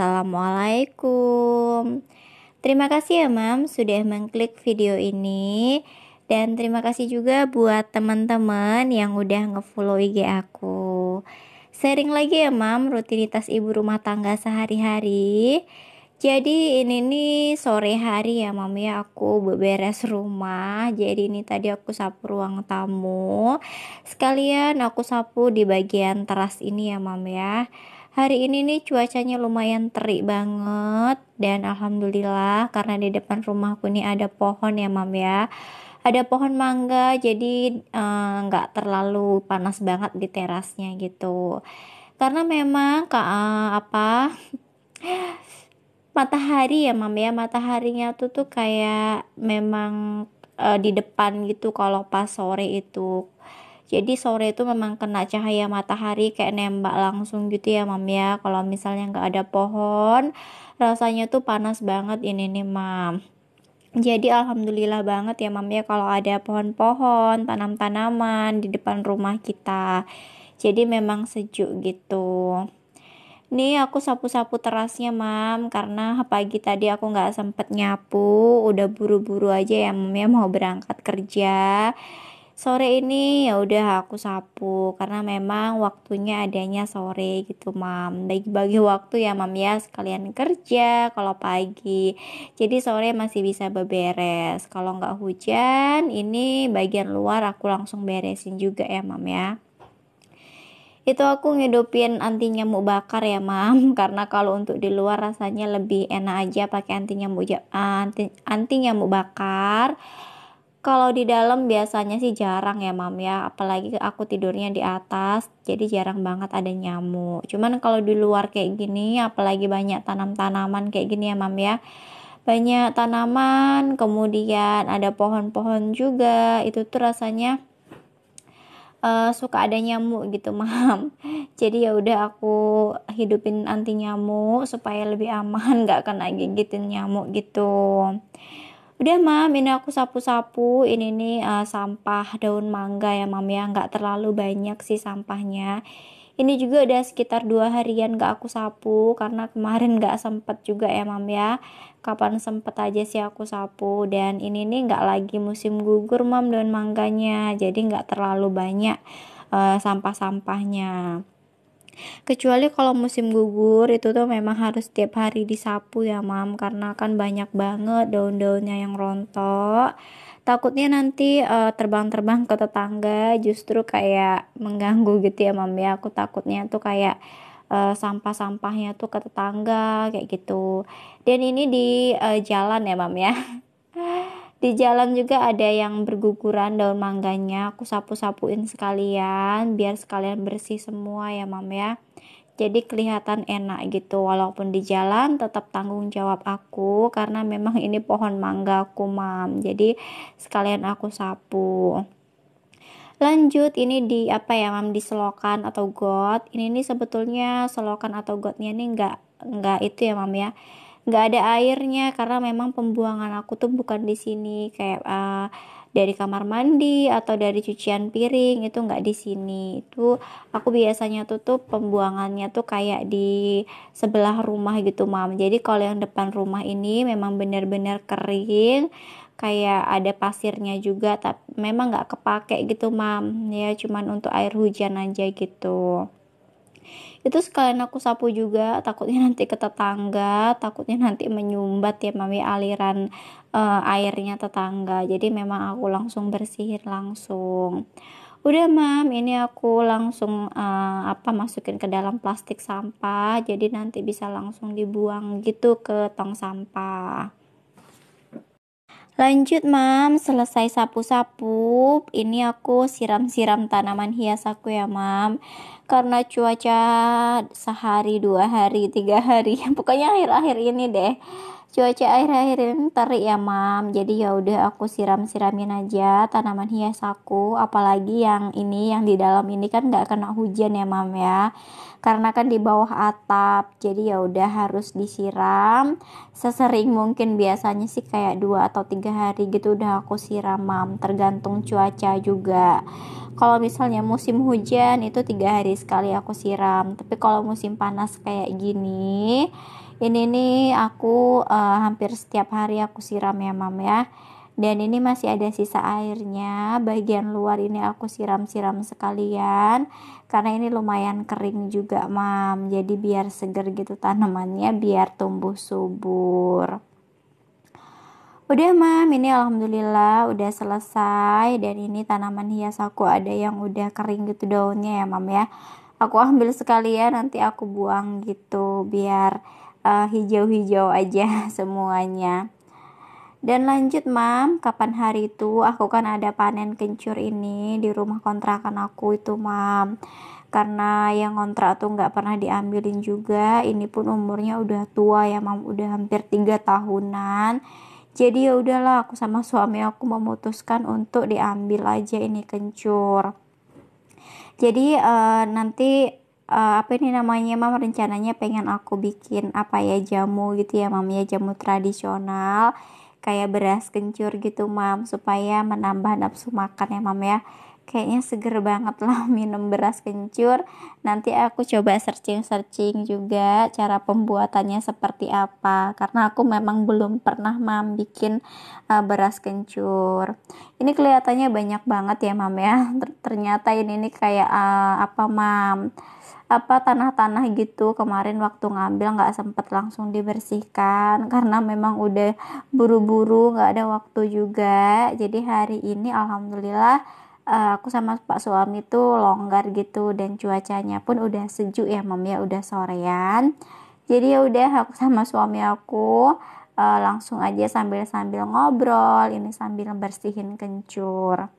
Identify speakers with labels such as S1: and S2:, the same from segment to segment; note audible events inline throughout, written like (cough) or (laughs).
S1: Assalamualaikum. Terima kasih ya Mam sudah mengklik video ini dan terima kasih juga buat teman-teman yang udah ngefollow IG aku. Sharing lagi ya Mam rutinitas ibu rumah tangga sehari-hari. Jadi ini nih sore hari ya Mam ya aku beberes rumah. Jadi ini tadi aku sapu ruang tamu. Sekalian aku sapu di bagian teras ini ya Mam ya hari ini nih cuacanya lumayan terik banget dan alhamdulillah karena di depan rumahku nih ada pohon ya mam ya ada pohon mangga jadi eh, nggak uh, terlalu panas banget di terasnya gitu karena memang kak uh, eh, apa (laughs) matahari ya mam ya mataharinya tuh tuh kayak memang uh, di depan gitu kalau pas sore itu jadi sore itu memang kena cahaya matahari kayak nembak langsung gitu ya mam ya kalau misalnya nggak ada pohon rasanya tuh panas banget ini nih mam jadi alhamdulillah banget ya mam ya kalau ada pohon-pohon tanam-tanaman di depan rumah kita jadi memang sejuk gitu Nih aku sapu-sapu terasnya mam Karena pagi tadi aku gak sempet nyapu Udah buru-buru aja ya mam ya mau berangkat kerja sore ini ya udah aku sapu karena memang waktunya adanya sore gitu mam bagi-bagi waktu ya mam ya sekalian kerja kalau pagi jadi sore masih bisa beberes kalau nggak hujan ini bagian luar aku langsung beresin juga ya mam ya itu aku ngidupin anti nyamuk bakar ya mam (laughs) karena kalau untuk di luar rasanya lebih enak aja pakai anti nyamuk anti, anti nyamuk bakar kalau di dalam biasanya sih jarang ya mam ya, apalagi aku tidurnya di atas, jadi jarang banget ada nyamuk. Cuman kalau di luar kayak gini, apalagi banyak tanam-tanaman kayak gini ya mam ya, banyak tanaman, kemudian ada pohon-pohon juga, itu tuh rasanya uh, suka ada nyamuk gitu (laughs) mam. Jadi ya udah aku hidupin anti nyamuk supaya lebih aman, (laughs) nggak kena gigitin nyamuk gitu udah mam ini aku sapu-sapu ini nih uh, sampah daun mangga ya mam ya nggak terlalu banyak sih sampahnya ini juga udah sekitar dua harian gak aku sapu karena kemarin gak sempet juga ya mam ya kapan sempet aja sih aku sapu dan ini nih gak lagi musim gugur mam daun mangganya jadi gak terlalu banyak uh, sampah-sampahnya kecuali kalau musim gugur itu tuh memang harus setiap hari disapu ya mam karena kan banyak banget daun-daunnya yang rontok takutnya nanti uh, terbang-terbang ke tetangga justru kayak mengganggu gitu ya mam ya aku takutnya tuh kayak uh, sampah-sampahnya tuh ke tetangga kayak gitu dan ini di uh, jalan ya mam ya (laughs) Di jalan juga ada yang berguguran daun mangganya. Aku sapu-sapuin sekalian biar sekalian bersih semua ya, Mam ya. Jadi kelihatan enak gitu walaupun di jalan tetap tanggung jawab aku karena memang ini pohon mangga aku, Mam. Jadi sekalian aku sapu. Lanjut ini di apa ya, Mam, di selokan atau got. Ini nih sebetulnya selokan atau gotnya nih enggak enggak itu ya, Mam ya nggak ada airnya karena memang pembuangan aku tuh bukan di sini kayak uh, dari kamar mandi atau dari cucian piring itu nggak di sini itu aku biasanya tutup pembuangannya tuh kayak di sebelah rumah gitu mam jadi kalau yang depan rumah ini memang benar-benar kering kayak ada pasirnya juga tapi memang nggak kepake gitu mam ya cuman untuk air hujan aja gitu itu sekalian aku sapu juga takutnya nanti ke tetangga takutnya nanti menyumbat ya mami aliran uh, airnya tetangga jadi memang aku langsung bersihin langsung udah mam ini aku langsung uh, apa masukin ke dalam plastik sampah jadi nanti bisa langsung dibuang gitu ke tong sampah Lanjut, Mam. Selesai sapu-sapu, ini aku siram-siram tanaman hias aku ya, Mam karena cuaca sehari dua hari tiga hari (laughs) pokoknya akhir-akhir ini deh cuaca akhir-akhir ini terik ya mam jadi ya udah aku siram-siramin aja tanaman hias aku apalagi yang ini yang di dalam ini kan nggak kena hujan ya mam ya karena kan di bawah atap jadi ya udah harus disiram sesering mungkin biasanya sih kayak dua atau tiga hari gitu udah aku siram mam tergantung cuaca juga kalau misalnya musim hujan itu tiga hari sekali aku siram tapi kalau musim panas kayak gini ini nih aku uh, hampir setiap hari aku siram ya mam ya dan ini masih ada sisa airnya bagian luar ini aku siram-siram sekalian karena ini lumayan kering juga mam jadi biar seger gitu tanamannya biar tumbuh subur udah mam ini alhamdulillah udah selesai dan ini tanaman hias aku ada yang udah kering gitu daunnya ya mam ya aku ambil sekalian nanti aku buang gitu biar hijau eh, hijau-hijau aja (laughs) semuanya dan lanjut mam, kapan hari itu aku kan ada panen kencur ini di rumah kontrakan aku itu mam Karena yang kontrak tuh nggak pernah diambilin juga, ini pun umurnya udah tua ya mam, udah hampir 3 tahunan jadi ya udahlah aku sama suami aku memutuskan untuk diambil aja ini kencur jadi uh, nanti uh, apa ini namanya mam rencananya pengen aku bikin apa ya jamu gitu ya mam ya jamu tradisional kayak beras kencur gitu mam supaya menambah nafsu makan ya mam ya kayaknya seger banget lah (laughs) minum beras kencur nanti aku coba searching-searching juga cara pembuatannya seperti apa karena aku memang belum pernah mam bikin uh, beras kencur ini kelihatannya banyak banget ya mam ya ternyata ini, ini kayak uh, apa mam apa tanah-tanah gitu kemarin waktu ngambil nggak sempet langsung dibersihkan karena memang udah buru-buru nggak -buru, ada waktu juga jadi hari ini alhamdulillah Eh, aku sama pak suami tuh longgar gitu dan cuacanya pun udah sejuk ya mom ya udah sorean jadi ya udah aku sama suami aku uh, langsung aja sambil sambil ngobrol ini sambil bersihin kencur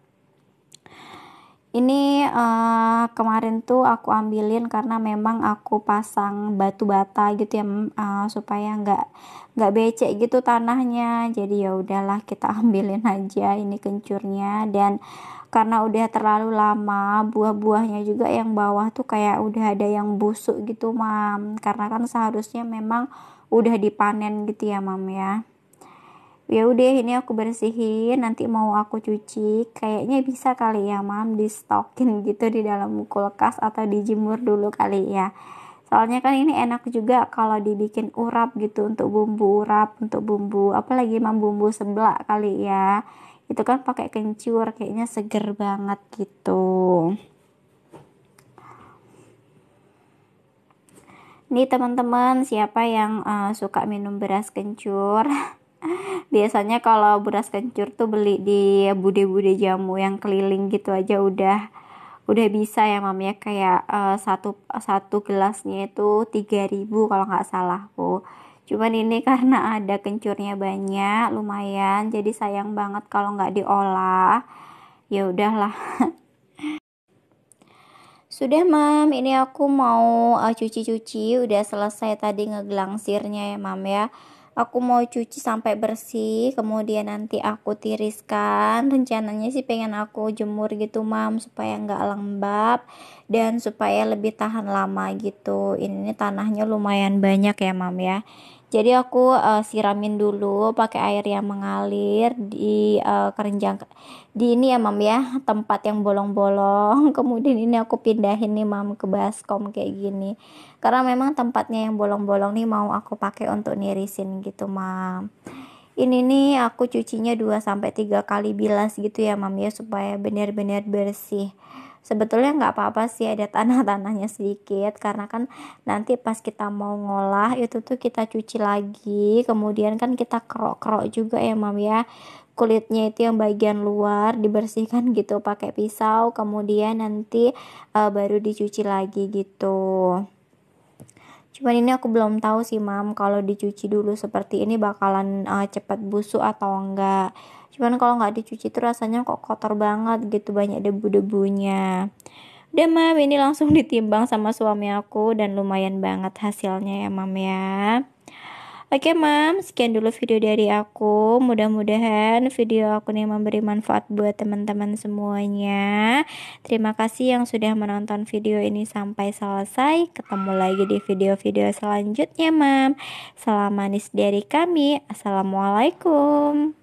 S1: ini uh, kemarin tuh aku ambilin karena memang aku pasang batu bata gitu ya uh, supaya nggak nggak becek gitu tanahnya jadi ya udahlah kita (laughs) ambilin aja ini kencurnya dan karena udah terlalu lama buah-buahnya juga yang bawah tuh kayak udah ada yang busuk gitu mam karena kan seharusnya memang udah dipanen gitu ya mam ya ya udah ini aku bersihin nanti mau aku cuci kayaknya bisa kali ya mam di stokin gitu di dalam kulkas atau dijemur dulu kali ya soalnya kan ini enak juga kalau dibikin urap gitu untuk bumbu urap untuk bumbu apalagi mam bumbu sebelah kali ya itu kan pakai kencur kayaknya seger banget gitu Ini teman-teman siapa yang uh, suka minum beras kencur (laughs) biasanya kalau beras kencur tuh beli di bude-bude jamu yang keliling gitu aja udah udah bisa ya mam ya kayak uh, satu satu gelasnya itu 3000 kalau nggak salah oh cuman ini karena ada kencurnya banyak lumayan jadi sayang banget kalau nggak diolah ya udahlah (laughs) sudah mam ini aku mau eh, cuci-cuci uh, udah selesai tadi ngegelangsirnya ya mam ya aku mau cuci sampai bersih kemudian nanti aku tiriskan rencananya sih pengen aku jemur gitu mam supaya nggak lembab dan supaya lebih tahan lama gitu ini tanahnya lumayan banyak ya mam ya jadi aku uh, siramin dulu pakai air yang mengalir di uh, keranjang di ini ya mam ya tempat yang bolong-bolong. (laughs) Kemudian ini aku pindahin nih mam ke baskom kayak gini. Karena memang tempatnya yang bolong-bolong nih mau aku pakai untuk nirisin gitu mam ini nih aku cucinya 2 3 kali bilas gitu ya Mam ya supaya benar-benar bersih sebetulnya nggak apa-apa sih ada tanah-tanahnya sedikit karena kan nanti pas kita mau ngolah itu tuh kita cuci lagi kemudian kan kita kerok-kerok juga ya mam ya kulitnya itu yang bagian luar dibersihkan gitu pakai pisau kemudian nanti uh, baru dicuci lagi gitu cuman ini aku belum tahu sih mam kalau dicuci dulu seperti ini bakalan uh, cepat busuk atau enggak cuman kalau nggak dicuci tuh rasanya kok kotor banget gitu banyak debu-debunya udah mam ini langsung (laughs) ditimbang sama suami aku dan lumayan banget hasilnya ya mam ya Oke mam, sekian dulu video dari aku. Mudah-mudahan video aku ini memberi manfaat buat teman-teman semuanya. Terima kasih yang sudah menonton video ini sampai selesai. Ketemu lagi di video-video selanjutnya mam. Salam manis dari kami. Assalamualaikum.